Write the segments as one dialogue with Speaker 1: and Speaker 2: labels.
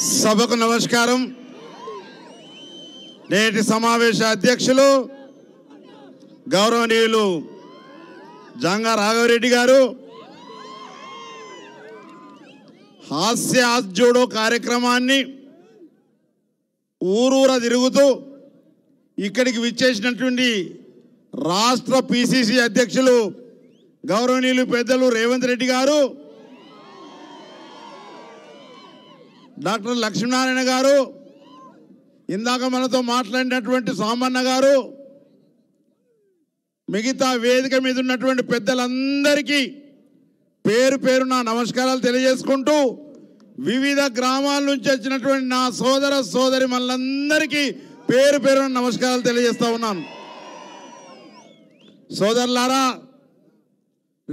Speaker 1: సభకు నమస్కారం నేటి సమావేశ అధ్యక్షులు గౌరవనీయులు జంగ రాఘవరెడ్డి గారు హాస్య జోడో కార్యక్రమాన్ని ఊరూర తిరుగుతూ ఇక్కడికి విచ్చేసినటువంటి రాష్ట్ర పిసిసి అధ్యక్షులు గౌరవనీయులు పెద్దలు రేవంత్ రెడ్డి గారు డాక్టర్ లక్ష్మీనారాయణ గారు ఇందాక మనతో మాట్లాడినటువంటి సామన్న గారు మిగతా వేదిక మీద ఉన్నటువంటి పెద్దలందరికీ పేరు పేరు నా నమస్కారాలు తెలియజేసుకుంటూ వివిధ గ్రామాల నుంచి వచ్చినటువంటి నా సోదర సోదరి మనందరికీ పేరు పేరు నమస్కారాలు తెలియజేస్తా ఉన్నాను సోదరులారా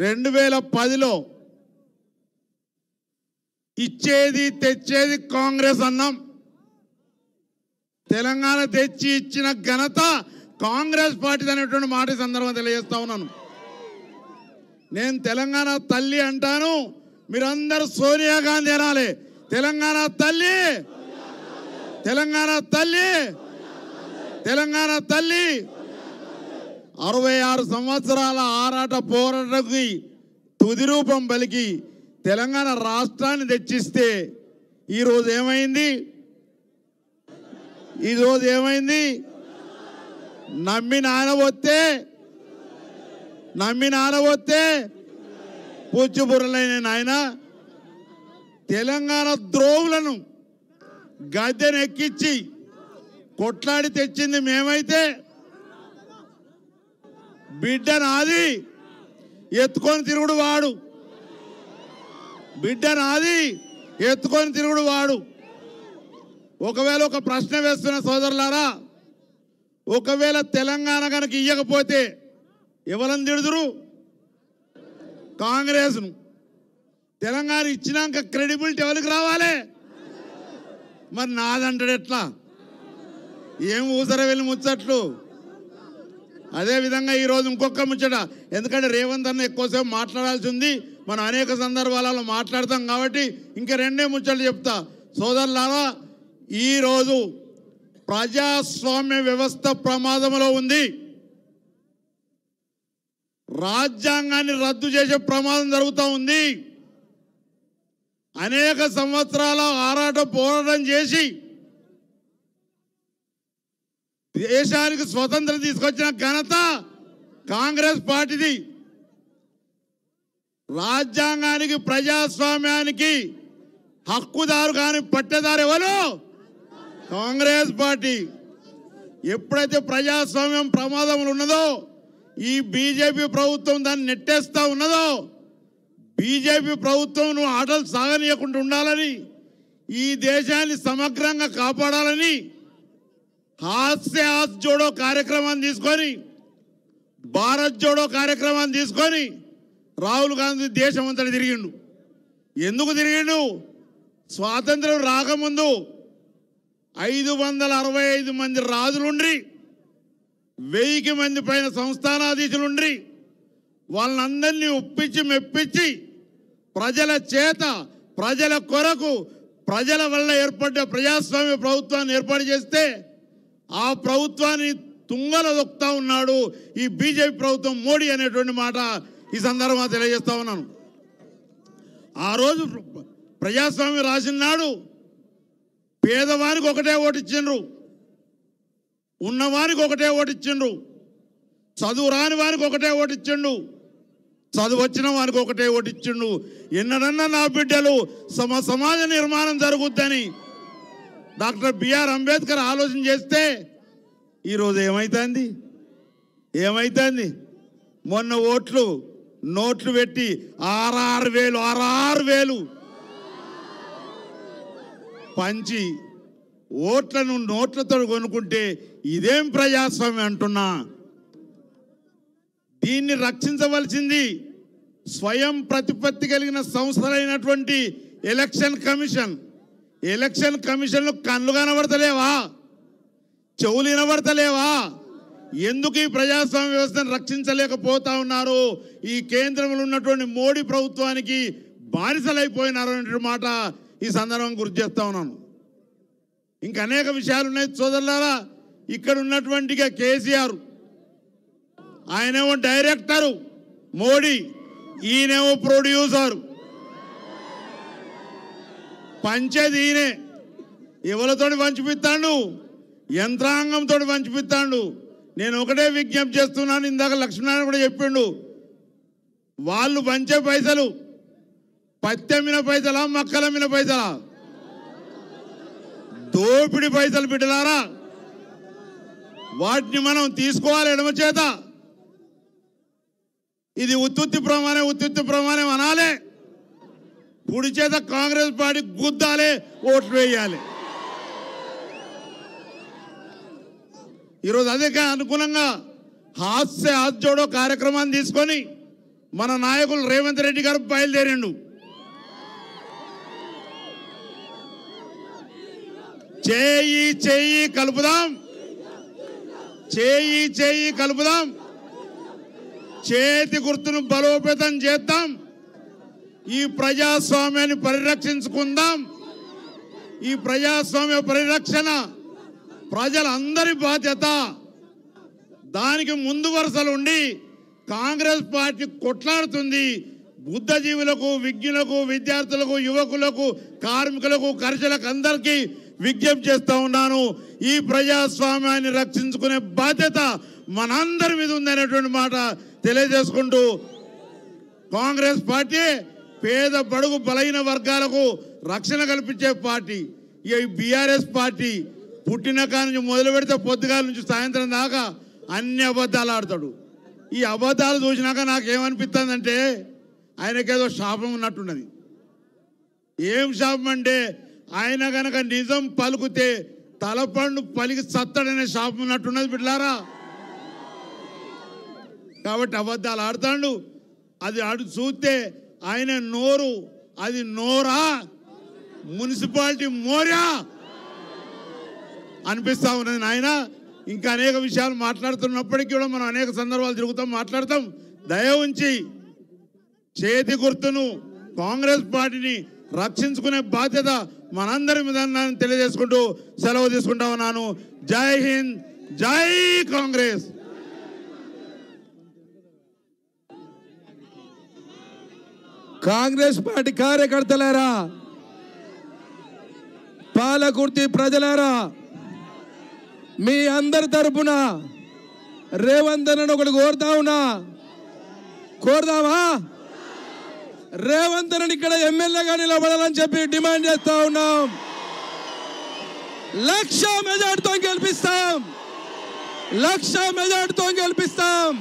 Speaker 1: రెండు వేల పదిలో ఇచ్చేది తెచ్చేది కాంగ్రెస్ అన్నాం తెలంగాణ తెచ్చి ఇచ్చిన ఘనత కాంగ్రెస్ పార్టీ అనేటువంటి మాట సందర్భం తెలియజేస్తా ఉన్నాను నేను తెలంగాణ తల్లి అంటాను మీరందరూ సోనియా గాంధీ అనాలి తెలంగాణ తల్లి తెలంగాణ తల్లి తెలంగాణ తల్లి అరవై ఆరు సంవత్సరాల ఆరాట పోరాటకి తుది రూపం పలికి తెలంగాణ రాష్ట్రాన్ని తెచ్చిస్తే ఈరోజు ఏమైంది ఈరోజు ఏమైంది నమ్మి నానబొత్తే నమ్మి నానబొత్తే పూచిపురలైన నాయన తెలంగాణ ద్రోవులను గద్దెనెక్కిచ్చి కొట్లాడి తెచ్చింది మేమైతే బిడ్డ నాది ఎత్తుకొని తిరుగుడు వాడు బిడ్డ నాది ఎత్తుకొని తిరుగుడు వాడు ఒకవేళ ఒక ప్రశ్న వేస్తున్న సోదరులారా ఒకవేళ తెలంగాణ కనుక ఇయ్యకపోతే ఎవరని తిడుదురు కాంగ్రెస్ను తెలంగాణ ఇచ్చినాక క్రెడిబిలిటీ ఎవరికి రావాలి మరి నాదంటాడు ఎట్లా ఏం ఊసర వెళ్ళి ముచ్చట్లు అదేవిధంగా ఈరోజు ఇంకొక ముచ్చట ఎందుకంటే రేవంత్ అన్న ఎక్కువసేపు మాట్లాడాల్సి ఉంది మనం అనేక సందర్భాలలో మాట్లాడతాం కాబట్టి ఇంక రెండే ముచ్చట్లు చెప్తా సోదరులారా ఈరోజు ప్రజాస్వామ్య వ్యవస్థ ప్రమాదంలో ఉంది రాజ్యాంగాన్ని రద్దు చేసే ప్రమాదం జరుగుతూ ఉంది అనేక సంవత్సరాల ఆరాట పోరాటం చేసి దేశానికి స్వతంత్రం తీసుకొచ్చిన ఘనత కాంగ్రెస్ పార్టీది రాజ్యాంగానికి ప్రజాస్వామ్యానికి హక్కుదారు కానీ పట్టేదారు ఎవరు కాంగ్రెస్ పార్టీ ఎప్పుడైతే ప్రజాస్వామ్యం ప్రమాదములు ఉన్నదో ఈ బీజేపీ ప్రభుత్వం దాన్ని నెట్టేస్తా ఉన్నదో బీజేపీ ప్రభుత్వం నువ్వు ఆటలు సాగనీయకుండా ఉండాలని ఈ దేశాన్ని సమగ్రంగా కాపాడాలని హాస్య హాస్ జోడో కార్యక్రమాన్ని తీసుకొని భారత్ జోడో కార్యక్రమాన్ని తీసుకొని రాహుల్ గాంధీ దేశం అంతా తిరిగిండు ఎందుకు తిరిగిండు స్వాతంత్రం రాకముందు ఐదు వందల అరవై ఐదు మంది రాజులుండ్రి వెయ్యికి మంది పైన సంస్థానాధీశులుండ్రి వాళ్ళందరినీ ఒప్పించి మెప్పించి ప్రజల చేత ప్రజల కొరకు ప్రజల వల్ల ఏర్పడ్డ ప్రజాస్వామ్య ప్రభుత్వాన్ని ఏర్పాటు చేస్తే ఆ ప్రభుత్వాన్ని తుంగల ఉన్నాడు ఈ బీజేపీ ప్రభుత్వం మోడీ అనేటువంటి మాట ఈ సందర్భంగా తెలియజేస్తా ఉన్నాను ఆ రోజు ప్రజాస్వామ్యం రాసిన నాడు పేదవారికి ఒకటే ఓటిచ్చిండ్రు ఉన్నవారికి ఒకటే ఓటిచ్చిండ్రు చదువు రాని వారికి ఒకటే ఓటిచ్చిండు చదువు వచ్చిన వారికి ఒకటే ఓటిచ్చిండు ఎన్నడన్నా నా బిడ్డలు సమ సమాజ నిర్మాణం జరుగుద్దని డాక్టర్ బిఆర్ అంబేద్కర్ ఆలోచన చేస్తే ఈరోజు ఏమవుతుంది ఏమవుతుంది మొన్న ఓట్లు నోట్లు పెట్టి ఆరారు వేలు ఆరారు వేలు పంచి ఓట్లను నోట్లతో కొనుక్కుంటే ఇదేం ప్రజాస్వామ్యం అంటున్నా దీన్ని రక్షించవలసింది స్వయం ప్రతిపత్తి కలిగిన సంస్థలైనటువంటి ఎలక్షన్ కమిషన్ ఎలక్షన్ కమిషన్లు కళ్ళు కనబడతలేవా చెవులు వినబడతలేవా ఎందుకు ఈ ప్రజాస్వామ్య వ్యవస్థను రక్షించలేకపోతా ఉన్నారు ఈ కేంద్రంలో ఉన్నటువంటి మోడీ ప్రభుత్వానికి బానిసలైపోయినారు అనే మాట ఈ సందర్భం గుర్తు చేస్తా ఉన్నాను ఇంకా అనేక విషయాలు ఉన్నాయి సోదరులారా ఇక్కడ ఉన్నటువంటి కేసీఆర్ ఆయనేమో డైరెక్టరు మోడీ ఈయనేమో ప్రొడ్యూసర్ పంచేది ఈయనే ఎవరితో పంచిపిస్తాడు యంత్రాంగంతో పంచిపిస్తాడు నేను ఒకటే విజ్ఞప్తి చేస్తున్నాను ఇందాక లక్ష్మీనారాయణ కూడా చెప్పిండు వాళ్ళు పంచే పైసలు పత్తెమ్మిన పైసలా మక్కలమ్మిన పైసలా దోపిడి పైసలు పెట్టినారా వాటిని మనం తీసుకోవాలి ఎడమ చేత ఇది ఉత్పత్తి ప్రమాణం ఉత్పత్తి ప్రమాణం అనాలే పుడి చేత కాంగ్రెస్ పార్టీ గుద్దాలి ఓట్లు వేయాలి ఈరోజు అదే అనుగుణంగా హాస్య హాస్జోడో కార్యక్రమాన్ని తీసుకొని మన నాయకులు రేవంత్ రెడ్డి గారు బయలుదేరిండు చేయి చేయి కలుపుదాం చేయి చేయి కలుపుదాం చేతి గుర్తును బలోపేతం చేద్దాం ఈ ప్రజాస్వామ్యాన్ని పరిరక్షించుకుందాం ఈ ప్రజాస్వామ్య పరిరక్షణ ప్రజలందరి బాధ్యత దానికి ముందు వరుసలు ఉండి కాంగ్రెస్ పార్టీ కొట్లాడుతుంది బుద్ధజీవులకు విజ్ఞులకు విద్యార్థులకు యువకులకు కార్మికులకు కర్షలకు అందరికీ విజ్ఞప్తి చేస్తూ ఉన్నాను ఈ ప్రజాస్వామ్యాన్ని రక్షించుకునే బాధ్యత మనందరి మీద ఉందనేటువంటి మాట తెలియజేసుకుంటూ కాంగ్రెస్ పార్టీ పేద బడుగు బలహీన వర్గాలకు రక్షణ కల్పించే పార్టీ ఈ బీఆర్ఎస్ పార్టీ పుట్టిన కాడ నుంచి మొదలు పెడితే పొద్దుగాల నుంచి సాయంత్రం దాకా అన్ని అబద్ధాలు ఆడతాడు ఈ అబద్ధాలు చూసినాక అంటే ఆయనకేదో శాపం ఉన్నట్టున్నది ఏం శాపం అంటే ఆయన కనుక నిజం పలుకుతే తలపండు పలికి సత్తాడనే శాపం ఉన్నట్టున్నది బిడ్డారా కాబట్టి అబద్ధాలు ఆడతాడు అది ఆడు చూస్తే ఆయన నోరు అది నోరా మున్సిపాలిటీ మోరా అనిపిస్తూ ఉన్నది నాయన ఇంకా అనేక విషయాలు మాట్లాడుతున్నప్పటికీ కూడా మనం అనేక సందర్భాలు తిరుగుతాం మాట్లాడతాం దయ ఉంచి చేతి గుర్తును కాంగ్రెస్ పార్టీని రక్షించుకునే బాధ్యత మనందరి మీద తెలియజేసుకుంటూ సెలవు తీసుకుంటా ఉన్నాను జై హింద్ జై కాంగ్రెస్ కాంగ్రెస్ పార్టీ కార్యకర్తలారా పాలకుర్తి ప్రజలారా మీ అందరి తరపున రేవంత్ అన్నను ఒకటి కోరుతా ఉన్నా కోరుదావా రేవంత్ అన్నని ఇక్కడ ఎమ్మెల్యేగా నిలబడాలని చెప్పి డిమాండ్ చేస్తా ఉన్నాం లక్ష మెజార్టీతో గెలిపిస్తాం లక్ష మెజార్టీతో గెలిపిస్తాం